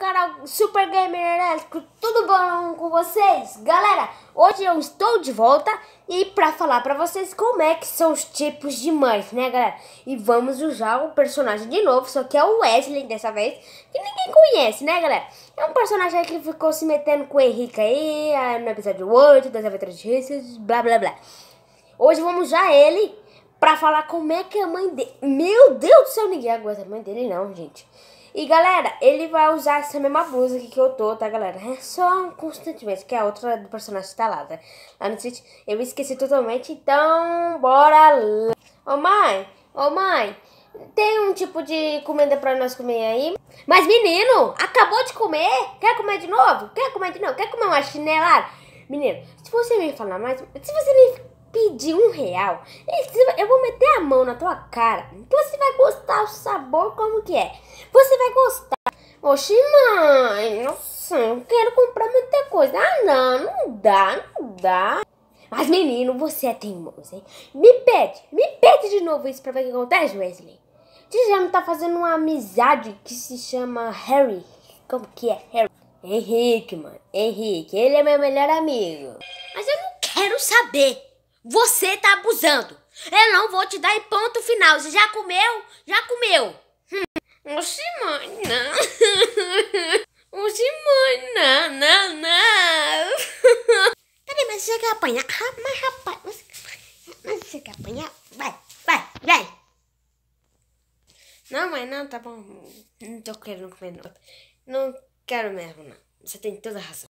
canal Super Gamer Elétrico, tudo bom com vocês? Galera, hoje eu estou de volta e para falar para vocês como é que são os tipos de mães, né galera? E vamos usar o personagem de novo, só que é o Wesley dessa vez, que ninguém conhece, né galera? É um personagem que ficou se metendo com o Henrique aí, ah, no episódio 8, das aventuras de Rissos, blá blá blá. Hoje vamos usar ele para falar como é que a mãe dele... Meu Deus do céu, ninguém aguenta a mãe dele não, gente. E galera, ele vai usar essa mesma blusa aqui que eu tô, tá galera? É só constantemente, que é a outra do personagem tá lá, tá? Lá no Switch eu esqueci totalmente, então bora lá. Ô mãe, ô mãe, tem um tipo de comida pra nós comer aí? Mas menino, acabou de comer? Quer comer de novo? Quer comer de novo? Quer comer uma chinelada? Menino, se você me falar mais, se você me pedir um real, eu vou meter a mão na tua cara, então você vai gostar o sabor como que é. Você vai gostar. Oxi, mãe, nossa, eu quero comprar muita coisa. Ah, não, não dá, não dá. Mas, menino, você é teimoso, hein? Me pede, me pede de novo isso pra ver o que acontece, Wesley. já não tá fazendo uma amizade que se chama Harry. Como que é Harry? Henrique, mano. Henrique, ele é meu melhor amigo. Mas eu não quero saber. Você tá abusando. Eu não vou te dar e ponto final. Você já comeu? Já comeu. Hum não おしまいな。おしまいな、な、な。Cadê mais chega a apanhar? Ah, mas rapaz, você... mas chega a apanhar? Vai, vai, vai. Não, mãe, não, tá bom. Não tô querendo comer, não. Não quero mesmo, não. Você tem toda a razão.